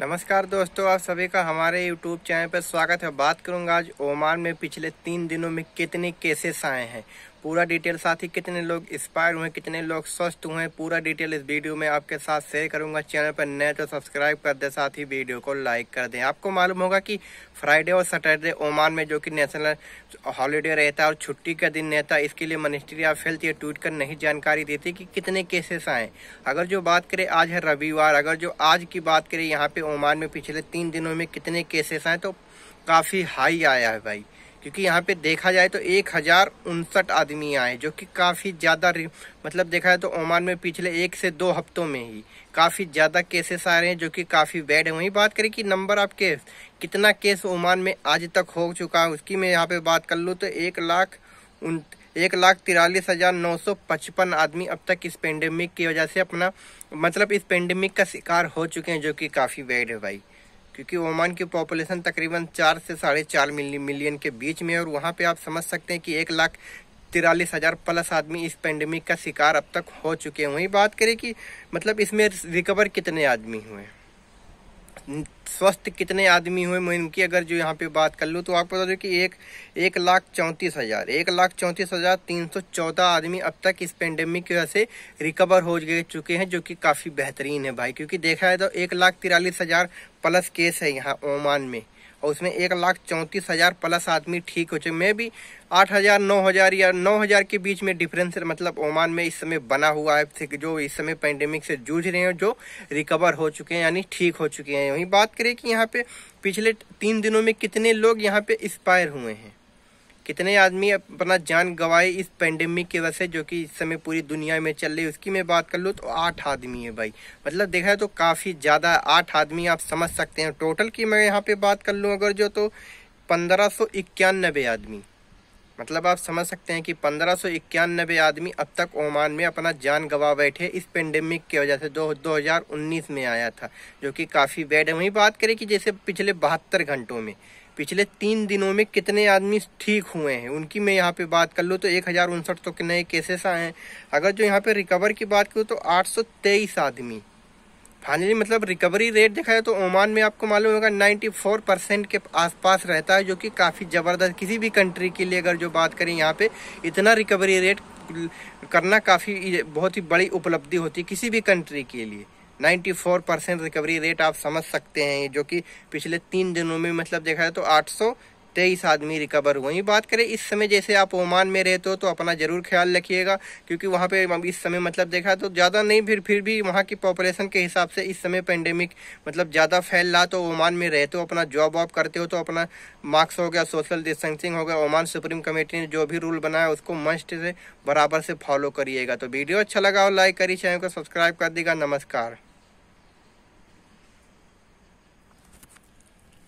नमस्कार दोस्तों आप सभी का हमारे यूट्यूब चैनल पर स्वागत है बात करूंगा आज ओमान में पिछले तीन दिनों में कितने केसेस आए हैं पूरा डिटेल साथ ही कितने लोग इंस्पायर हुए कितने लोग स्वस्थ हुए पूरा डिटेल इस वीडियो में आपके साथ शेयर करूंगा चैनल पर नए तो सब्सक्राइब कर दे साथ ही वीडियो को लाइक कर दें आपको मालूम होगा कि फ्राइडे और सैटरडे ओमान में जो कि नेशनल हॉलीडे रहता है और छुट्टी का दिन रहता है इसके लिए मिनिस्ट्री ऑफ हेल्थ ये ट्वीट कर नहीं जानकारी देती कि कितने केसेस आए अगर जो बात करें आज है रविवार अगर जो आज की बात करें यहाँ पे ओमान में पिछले तीन दिनों में कितने केसेस आए तो काफ़ी हाई आया है भाई क्योंकि यहाँ पे देखा जाए तो एक हज़ार उनसठ आदमी आए जो कि काफ़ी ज़्यादा मतलब देखा जाए तो ओमान में पिछले एक से दो हफ्तों में ही काफ़ी ज़्यादा केसेस आ रहे हैं जो कि काफ़ी बैड है वहीं बात करें कि नंबर ऑफ केस कितना केस ओमान में आज तक हो चुका है उसकी मैं यहाँ पे बात कर लूँ तो एक लाख उन एक लाख तिरालीस हज़ार नौ सौ पचपन आदमी अब तक इस पेंडेमिक की वजह से अपना मतलब इस पेंडेमिक का शिकार हो चुके हैं जो कि काफ़ी बैड है भाई क्योंकि ओमान की पॉपुलेशन तकरीबन चार से साढ़े चार मिलियन के बीच में और वहाँ पे आप समझ सकते हैं कि एक लाख तिरालीस हज़ार प्लस आदमी इस पेंडेमिक का शिकार अब तक हो चुके हैं वहीं बात करें कि मतलब इसमें रिकवर कितने आदमी हुए हैं स्वस्थ कितने आदमी हुए मैं की अगर जो यहाँ पे बात कर लूँ तो आपको बता दूँ कि एक एक लाख चौंतीस हज़ार एक लाख चौंतीस हज़ार तीन सौ चौदह आदमी अब तक इस पेंडेमिक की वजह से रिकवर हो चुके हैं जो कि काफ़ी बेहतरीन है भाई क्योंकि देखा है तो एक लाख तिरालीस हज़ार प्लस केस है यहाँ ओमान में और उसमें एक लाख चौंतीस हज़ार प्लस आदमी ठीक हो चुके मे भी आठ हज़ार नौ हज़ार या नौ हज़ार के बीच में डिफरेंस मतलब ओमान में इस समय बना हुआ है जो इस समय पैंडेमिक से जूझ रहे हैं जो रिकवर हो चुके हैं यानी ठीक हो चुके हैं वही बात करें कि यहाँ पे पिछले तीन दिनों में कितने लोग यहाँ पे एक्सपायर हुए हैं कितने आदमी अपना जान गवाए इस पेंडेमिक की वजह से जो कि इस समय पूरी दुनिया में चल रही है उसकी मैं बात कर लूँ तो आठ आदमी है भाई मतलब देखा है तो काफ़ी ज़्यादा आठ आदमी आप समझ सकते हैं टोटल की मैं यहाँ पे बात कर लूँ अगर जो तो पंद्रह इक्यानबे आदमी मतलब आप समझ सकते हैं कि पंद्रह इक्यानबे आदमी अब तक ओमान में अपना जान गवा बैठे इस पेंडेमिक की वजह से दो हज़ार उन्नीस में आया था जो कि काफ़ी बैड है वहीं बात करें कि जैसे पिछले बहत्तर घंटों में पिछले तीन दिनों में कितने आदमी ठीक हुए हैं उनकी मैं यहाँ पे बात कर लूँ तो एक हज़ार उनसठ तो नए केसेस आए हैं अगर जो यहाँ पे रिकवर की बात करूँ तो आठ सौ तेईस आदमी फाइनली मतलब रिकवरी रेट देखा जाए तो ओमान में आपको मालूम होगा नाइन्टी फोर परसेंट के आसपास रहता है जो कि काफ़ी ज़बरदस्त किसी भी कंट्री के लिए अगर जो बात करें यहाँ पे इतना रिकवरी रेट करना काफ़ी बहुत ही बड़ी उपलब्धि होती है किसी भी कंट्री के लिए 94 परसेंट रिकवरी रेट आप समझ सकते हैं जो कि पिछले तीन दिनों में मतलब देखा जाए तो आठ तेईस आदमी रिकवर हुए बात करें इस समय जैसे आप ओमान में रहते हो तो अपना ज़रूर ख्याल रखिएगा क्योंकि वहाँ पे इस समय मतलब देखा तो ज़्यादा नहीं फिर फिर भी वहाँ की पॉपुलेशन के हिसाब से इस समय पेंडेमिक मतलब ज़्यादा फैल रहा तो ओमान में रहते हो अपना जॉब वॉब करते हो तो अपना मास्क हो गया सोशल डिस्टेंसिंग हो गया ओमान सुप्रीम कमेटी ने जो भी रूल बनाया उसको मस्ट से बराबर से फॉलो करिएगा तो वीडियो अच्छा लगा हो लाइक करिए चैनल को सब्सक्राइब कर देगा नमस्कार